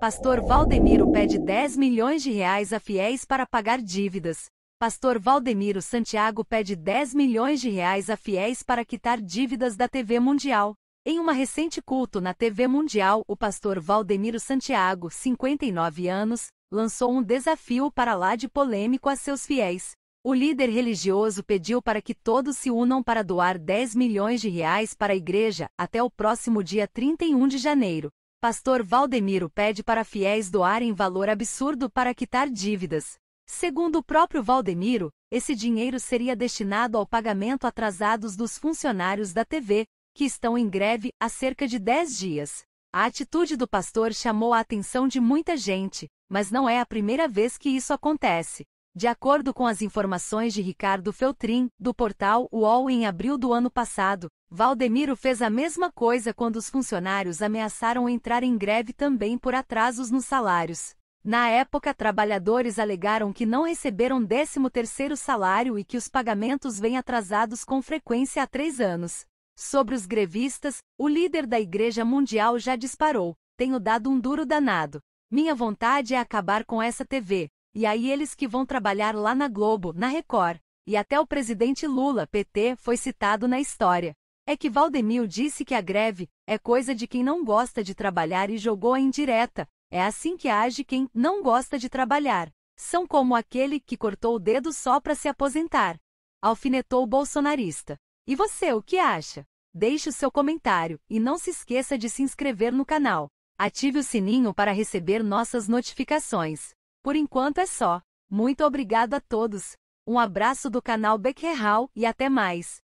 Pastor Valdemiro pede 10 milhões de reais a fiéis para pagar dívidas. Pastor Valdemiro Santiago pede 10 milhões de reais a fiéis para quitar dívidas da TV Mundial. Em uma recente culto na TV Mundial, o pastor Valdemiro Santiago, 59 anos, lançou um desafio para lá de polêmico a seus fiéis. O líder religioso pediu para que todos se unam para doar 10 milhões de reais para a igreja até o próximo dia 31 de janeiro. Pastor Valdemiro pede para fiéis doarem valor absurdo para quitar dívidas. Segundo o próprio Valdemiro, esse dinheiro seria destinado ao pagamento atrasados dos funcionários da TV, que estão em greve há cerca de 10 dias. A atitude do pastor chamou a atenção de muita gente, mas não é a primeira vez que isso acontece. De acordo com as informações de Ricardo Feltrin, do portal UOL em abril do ano passado, Valdemiro fez a mesma coisa quando os funcionários ameaçaram entrar em greve também por atrasos nos salários. Na época, trabalhadores alegaram que não receberam 13º salário e que os pagamentos vêm atrasados com frequência há três anos. Sobre os grevistas, o líder da Igreja Mundial já disparou, tenho dado um duro danado. Minha vontade é acabar com essa TV, e aí eles que vão trabalhar lá na Globo, na Record. E até o presidente Lula, PT, foi citado na história. É que Valdemil disse que a greve é coisa de quem não gosta de trabalhar e jogou a indireta. É assim que age quem não gosta de trabalhar. São como aquele que cortou o dedo só para se aposentar. Alfinetou o bolsonarista. E você, o que acha? Deixe o seu comentário e não se esqueça de se inscrever no canal. Ative o sininho para receber nossas notificações. Por enquanto é só. Muito obrigado a todos. Um abraço do canal Becquerral e até mais.